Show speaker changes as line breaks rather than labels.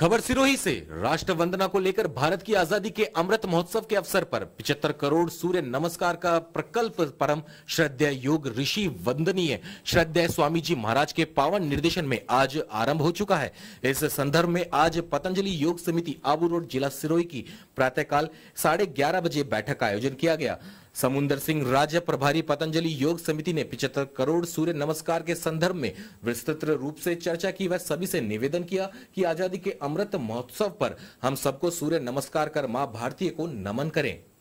खबर सिरोही से राष्ट्र वंदना को लेकर भारत की आजादी के अमृत महोत्सव के अवसर पर 75 करोड़ सूर्य नमस्कार का प्रकल्प परम श्रद्धा योग ऋषि वंदनीय श्रद्धा स्वामी जी महाराज के पावन निर्देशन में आज आरंभ हो चुका है इस संदर्भ में आज पतंजलि योग समिति आबू रोड जिला सिरोही की प्रातःकाल साढ़े ग्यारह बजे बैठक का आयोजन किया गया समुन्दर सिंह राज्य प्रभारी पतंजलि योग समिति ने 75 करोड़ सूर्य नमस्कार के संदर्भ में विस्तृत रूप से चर्चा की वह सभी से निवेदन किया कि आजादी के अमृत महोत्सव पर हम सबको सूर्य नमस्कार कर मां भारतीय को नमन करें